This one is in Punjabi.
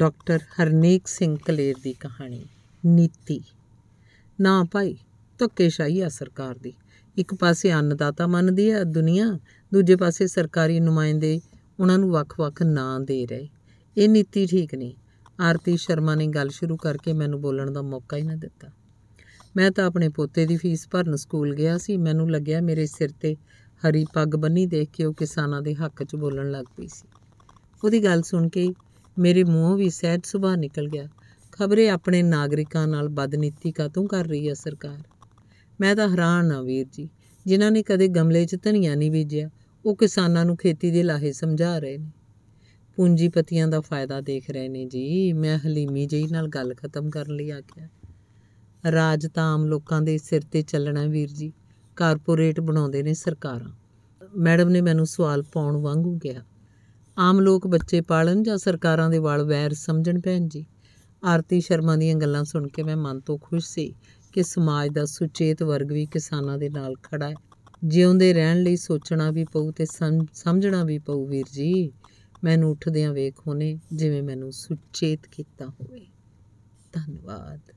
ਡਾਕਟਰ ਹਰਨੇਕ ਸਿੰਘ ਕਲੇਰ ਦੀ ਕਹਾਣੀ ਨੀਤੀ ਨਾ ਭਾਈ ਧੱਕੇਸ਼ਾਹੀ ਆ ਸਰਕਾਰ ਦੀ ਇੱਕ ਪਾਸੇ ਅੰਨਦਾਤਾ ਮੰਨਦੀ ਹੈ ਦੁਨੀਆ ਦੂਜੇ ਪਾਸੇ ਸਰਕਾਰੀ ਨੁਮਾਇੰਦੇ ਉਹਨਾਂ ਨੂੰ ਵੱਖ-ਵੱਖ ਨਾਂ ਦੇ ਰਹੇ ਇਹ ਨੀਤੀ ਠੀਕ ਨਹੀਂ ਆਰਤੀ ਸ਼ਰਮਾ ਨੇ ਗੱਲ ਸ਼ੁਰੂ ਕਰਕੇ ਮੈਨੂੰ ਬੋਲਣ ਦਾ ਮੌਕਾ ਹੀ ਨਾ ਦਿੱਤਾ ਮੈਂ ਤਾਂ ਆਪਣੇ ਪੋਤੇ ਦੀ ਫੀਸ ਭਰਨ ਸਕੂਲ ਗਿਆ ਸੀ ਮੈਨੂੰ ਲੱਗਿਆ ਮੇਰੇ ਸਿਰ ਤੇ ਹਰੀ ਪੱਗ ਬੰਨੀ ਦੇਖ ਕੇ ਉਹ ਕਿਸਾਨਾਂ ਦੇ ਹੱਕ 'ਚ ਬੋਲਣ ਲੱਗ ਪਈ ਸੀ ਉਹਦੀ ਗੱਲ ਸੁਣ ਕੇ ਮੇਰੇ ਮੂੰਹੋਂ ਵੀ ਸਹਿਜ ਸੁਭਾਅ ਨਿਕਲ ਗਿਆ ਖਬਰੇ ਆਪਣੇ ਨਾਗਰਿਕਾਂ ਨਾਲ ਬਦਨੀਤੀ ਕਾਤੋਂ ਕਰ ਰਹੀ ਹੈ ਸਰਕਾਰ ਮੈਂ ਤਾਂ ਹੈਰਾਨ ਆ ਵੀਰ ਜੀ ਜਿਨ੍ਹਾਂ ਨੇ ਕਦੇ ਗਮਲੇ 'ਚ ਧਨੀਆ ਨਹੀਂ ਬੀਜਿਆ ਉਹ ਕਿਸਾਨਾਂ ਨੂੰ ਖੇਤੀ ਦੇ ਲਾਹੇ ਸਮਝਾ ਰਹੇ ਨੇ ਪੂੰਜੀਪਤੀਆਂ ਦਾ ਫਾਇਦਾ ਦੇਖ ਰਹੇ ਨੇ ਜੀ ਮੈਂ ਹਲੀਮੀ ਜਈ ਨਾਲ ਗੱਲ ਖਤਮ ਕਰਨ ਲਈ ਆਖਿਆ ਰਾਜ ਤਾਂ ਆਮ ਲੋਕਾਂ ਦੇ ਸਿਰ ਤੇ ਚੱਲਣਾ ਵੀਰ ਜੀ ਕਾਰਪੋਰੇਟ ਬਣਾਉਂਦੇ ਨੇ ਸਰਕਾਰਾਂ ਮੈਡਮ ਨੇ ਮੈਨੂੰ ਸਵਾਲ ਪਾਉਣ ਵਾਂਗੂ ਕਿਹਾ ਆਮ ਲੋਕ ਬੱਚੇ ਪਾਲਣ ਜਾਂ ਸਰਕਾਰਾਂ ਦੇ ਵਾਲ ਵੈਰ ਸਮਝਣ ਭੈਣ ਜੀ ਆਰਤੀ ਸ਼ਰਮਾ ਦੀਆਂ ਗੱਲਾਂ ਸੁਣ ਕੇ ਮੈਂ ਮਨ ਤੋਂ ਖੁਸ਼ ਸੀ ਕਿ ਸਮਾਜ ਦਾ ਸੁਚੇਤ ਵਰਗ ਵੀ ਕਿਸਾਨਾਂ ਦੇ ਨਾਲ ਖੜਾ ਹੈ ਜਿਉਂਦੇ ਰਹਿਣ ਲਈ ਸੋਚਣਾ ਵੀ ਪਊ ਤੇ ਸਮਝਣਾ ਵੀ ਪਊ ਵੀਰ ਜੀ ਮੈਨੂੰ ਉੱਠਦਿਆਂ ਵੇਖੋ ਨੇ ਜਿਵੇਂ ਮੈਨੂੰ ਸੁਚੇਤ ਕੀਤਾ ਹੋਵੇ ਧੰਨਵਾਦ